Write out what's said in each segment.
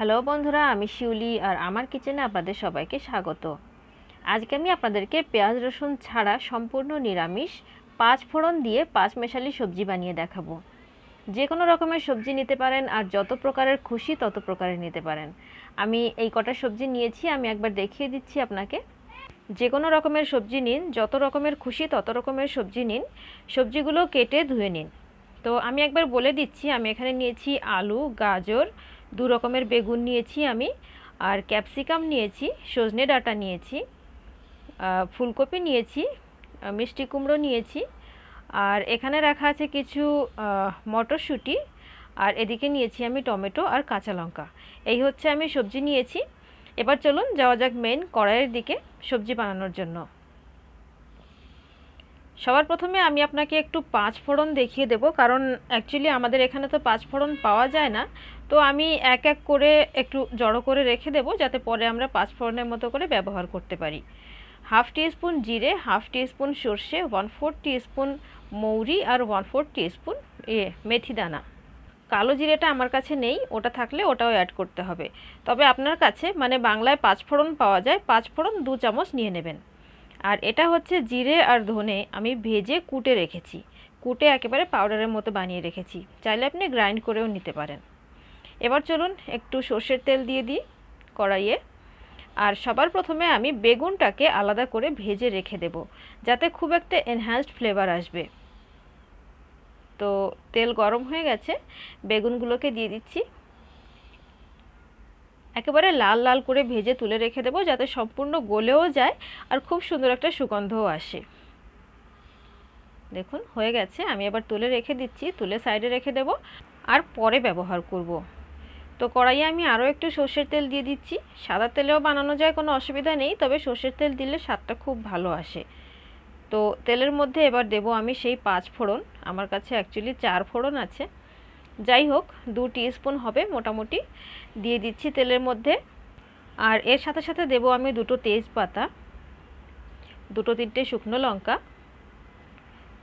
Hello বন্ধুরা আমি শিউলি আর আমার কিচেনে আপনাদের সবাইকে স্বাগত আজকে আমি আপনাদেরকে পেঁয়াজ রসুন ছাড়া সম্পূর্ণ নিরামিষ পাঁচ ফোড়ন দিয়ে পাঁচ মেশালি সবজি বানিয়ে দেখাবো যে কোনো রকমের সবজি নিতে পারেন আর যত প্রকারের খুশি তত প্রকারের নিতে পারেন আমি এই কটা সবজি নিয়েছি আমি একবার দেখিয়ে দিচ্ছি আপনাকে যে কোনো রকমের সবজি নিন যত রকমের খুশি তত রকমের সবজি নিন সবজিগুলো কেটে ধুয়ে নিন তো আমি একবার বলে দিচ্ছি আমি এখানে নিয়েছি আলু গাজর দু রকমের বেগুন নিয়েছি আমি আর ক্যাপসিকাম নিয়েছি সজনে ডাঁটা নিয়েছি ফুলকপি নিয়েছি মিষ্টি কুমড়ো নিয়েছি আর এখানে রাখা আছে কিছু মটরশুঁটি আর এদিকে নিয়েছি আমি টমেটো আর কাঁচা লঙ্কা এই হচ্ছে আমি সবজি নিয়েছি এবার চলুন যাওয়া যাক মেন কড়াইয়ের দিকে সবজি বানানোর জন্য সবার প্রথমে আমি আপনাকে একটু পাঁচ ফোড়ন দেখিয়ে দেব কারণ অ্যাকচুয়ালি আমাদের এখানে তো পাঁচ ফোড়ন পাওয়া যায় না তো আমি এক এক করে একটু জড়ো করে রেখে দেব যাতে পরে আমরা পাঁচ ফোড়নের মতো করে ব্যবহার করতে পারি হাফ স্পুন জিরে হাফ স্পুন সর্ষে ওয়ান ফোর স্পুন মৌরি আর ওয়ান ফোর স্পুন এ মেথি দানা কালো জিরেটা আমার কাছে নেই ওটা থাকলে ওটাও অ্যাড করতে হবে তবে আপনার কাছে মানে বাংলায় পাঁচ ফোড়ন পাওয়া যায় পাঁচ ফোড়ন দু চামচ নিয়ে নেবেন আর এটা হচ্ছে জিরে আর ধনে আমি ভেজে কুটে রেখেছি কুটে একেবারে পাউডারের মতো বানিয়ে রেখেছি চাইলে আপনি গ্রাইন্ড করেও নিতে পারেন এবার চলুন একটু সর্ষের তেল দিয়ে দিই কড়াইয়ে আর সবার প্রথমে আমি বেগুনটাকে আলাদা করে ভেজে রেখে দেব যাতে খুব একটা এনহ্যান্সড ফ্লেভার আসবে তো তেল গরম হয়ে গেছে বেগুনগুলোকে দিয়ে দিচ্ছি একেবারে লাল লাল করে ভেজে তুলে রেখে দেবো যাতে সম্পূর্ণ গলেও যায় আর খুব সুন্দর একটা সুগন্ধও আসে দেখুন হয়ে গেছে আমি আবার তুলে রেখে দিচ্ছি তুলে সাইডে রেখে দেব আর পরে ব্যবহার করব। তো কড়াইয়ে আমি আরও একটু সর্ষের তেল দিয়ে দিচ্ছি সাদা তেলেও বানানো যায় কোনো অসুবিধা নেই তবে সর্ষের তেল দিলে স্বাদটা খুব ভালো আসে তো তেলের মধ্যে এবার দেব আমি সেই পাঁচ ফোড়ন আমার কাছে অ্যাকচুয়ালি চার ফোড়ন আছে যাই হোক দু স্পুন হবে মোটামুটি দিয়ে দিচ্ছি তেলের মধ্যে আর এর সাথে সাথে দেব আমি দুটো তেজপাতা দুটো তিনটে শুকনো লঙ্কা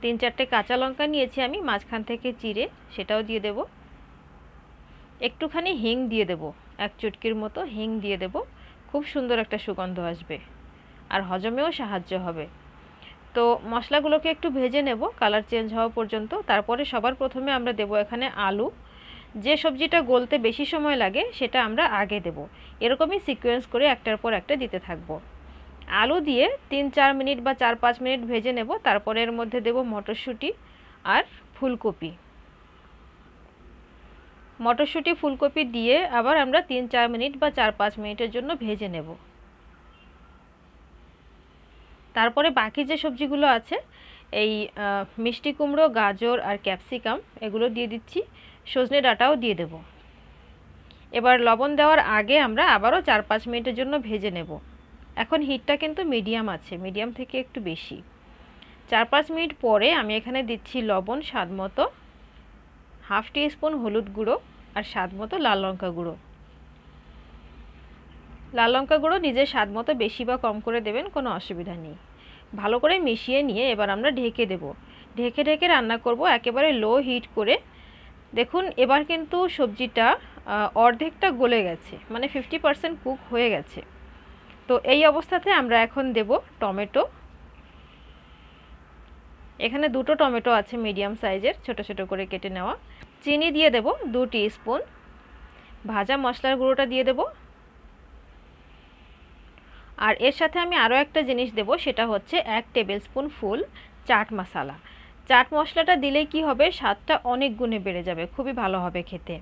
তিন চারটে কাঁচা লঙ্কা নিয়েছি আমি মাঝখান থেকে চিড়ে সেটাও দিয়ে দেব একটুখানি হিং দিয়ে দেব এক চুটকির মতো হিং দিয়ে দেব খুব সুন্দর একটা সুগন্ধ আসবে আর হজমেও সাহায্য হবে তো মশলাগুলোকে একটু ভেজে নেব কালার চেঞ্জ হওয়া পর্যন্ত তারপরে সবার প্রথমে আমরা দেব এখানে আলু যে সবজিটা গলতে বেশি সময় লাগে সেটা আমরা আগে দেব এরকমই সিকোয়েন্স করে একটার পর একটা দিতে থাকব আলু দিয়ে তিন চার মিনিট বা চার পাঁচ মিনিট ভেজে নেব তারপরে এর মধ্যে দেব মটরশুঁটি আর ফুলকপি মটরশুঁটি ফুলকপি দিয়ে আবার আমরা তিন চার মিনিট বা চার পাঁচ মিনিটের জন্য ভেজে নেব তারপরে বাকি যে সবজিগুলো আছে এই মিষ্টি কুমড়ো গাজর আর ক্যাপসিকাম এগুলো দিয়ে দিচ্ছি সজনে ডাঁটাও দিয়ে দেব এবার লবণ দেওয়ার আগে আমরা আবারও চার পাঁচ মিনিটের জন্য ভেজে নেব এখন হিটটা কিন্তু মিডিয়াম আছে মিডিয়াম থেকে একটু বেশি চার পাঁচ মিনিট পরে আমি এখানে দিচ্ছি লবণ স্বাদ মতো হাফ টি স্পুন হলুদ গুঁড়ো আর স্বাদ মতো লাল লঙ্কা গুঁড়ো লাল লঙ্কা গুঁড়ো নিজের স্বাদ মতো বেশি বা কম করে দেবেন কোনো অসুবিধা নেই ভালো করে মিশিয়ে নিয়ে এবার আমরা ঢেকে দেব ঢেকে ঢেকে রান্না করব একেবারে লো হিট করে দেখুন এবার কিন্তু সবজিটা অর্ধেকটা গলে গেছে মানে ফিফটি পারসেন্ট কুক হয়ে গেছে তো এই অবস্থাতে আমরা এখন দেব টমেটো এখানে দুটো টমেটো আছে মিডিয়াম সাইজের ছোট ছোট করে কেটে নেওয়া চিনি দিয়ে দেব দু স্পুন ভাজা মশলার গুঁড়োটা দিয়ে দেবো আর এর সাথে আমি আরও একটা জিনিস দেব সেটা হচ্ছে এক tablespoon full chaat masala chaat মশলাটা দিলে কি হবে স্বাদটা অনেক গুণে বেড়ে যাবে খুবই ভালো হবে খেতে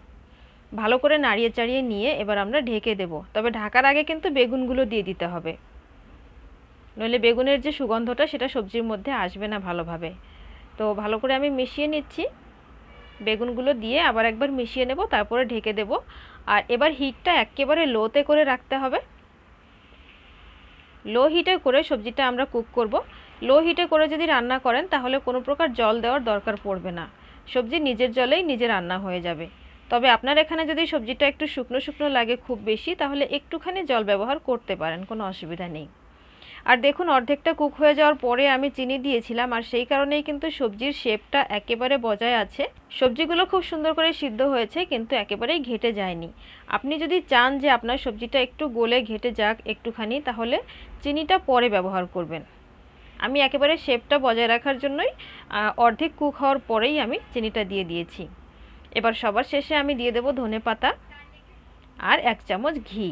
ভালো করে নাড়িয়ে চাড়িয়ে নিয়ে এবার আমরা ঢেকে দেব তবে ঢাকার আগে কিন্তু বেগুনগুলো দিয়ে দিতে হবে নইলে বেগুনের যে সুগন্ধটা সেটা সবজির মধ্যে আসবে না ভালোভাবে তো ভালো করে আমি মিশিয়ে নিচ্ছি বেগুনগুলো দিয়ে আবার একবার মিশিয়ে নেব তারপরে ঢেকে দেব আর এবার হিটটা একেবারে লোতে করে রাখতে হবে লো হিটে করে সবজিটা আমরা কুক করব লো হিটে করে যদি রান্না করেন তাহলে কোনো প্রকার জল দেওয়ার দরকার পড়বে না সবজি নিজের জলেই নিজে রান্না হয়ে যাবে তবে আপনার এখানে যদি সবজিটা একটু শুকনো শুকনো লাগে খুব বেশি তাহলে একটুখানি জল ব্যবহার করতে পারেন কোনো অসুবিধা নেই আর দেখুন অর্ধেকটা কুক হয়ে যাওয়ার পরে আমি চিনি দিয়েছিলাম আর সেই কারণেই কিন্তু সবজির শেপটা একেবারে বজায় আছে সবজিগুলো খুব সুন্দর করে সিদ্ধ হয়েছে কিন্তু একেবারেই ঘেটে যায়নি আপনি যদি চান যে আপনার সবজিটা একটু গোলে ঘেটে যাক একটুখানি তাহলে চিনিটা পরে ব্যবহার করবেন আমি একেবারে শেপটা বজায় রাখার জন্যই অর্ধেক কুক হওয়ার পরেই আমি চিনিটা দিয়ে দিয়েছি এবার সবার শেষে আমি দিয়ে দেব ধনে পাতা আর এক চামচ ঘি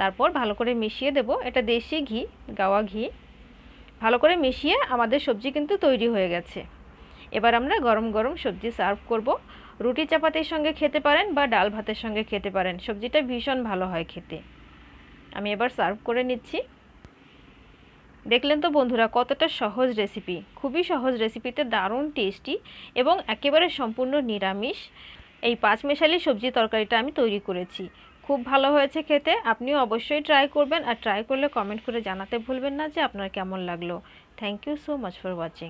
তারপর ভালো করে মিশিয়ে দেব এটা দেশি ঘি গাওয়া ঘি ভালো করে মিশিয়ে আমাদের সবজি কিন্তু তৈরি হয়ে গেছে এবার আমরা গরম গরম সবজি সার্ভ করব রুটি চাপাতির সঙ্গে খেতে পারেন বা ডাল ভাতের সঙ্গে খেতে পারেন সবজিটা ভীষণ ভালো হয় খেতে আমি এবার সার্ভ করে নিচ্ছি দেখলেন তো বন্ধুরা কতটা সহজ রেসিপি খুবই সহজ রেসিপিতে দারুণ টেস্টি এবং একেবারে সম্পূর্ণ নিরামিষ এই পাঁচমেশালি সবজি তরকারিটা আমি তৈরি করেছি খুব ভালো হয়েছে খেতে আপনিও অবশ্যই ট্রাই করবেন আর ট্রাই করলে কমেন্ট করে জানাতে ভুলবেন না যে আপনার কেমন লাগলো thank you so much for watching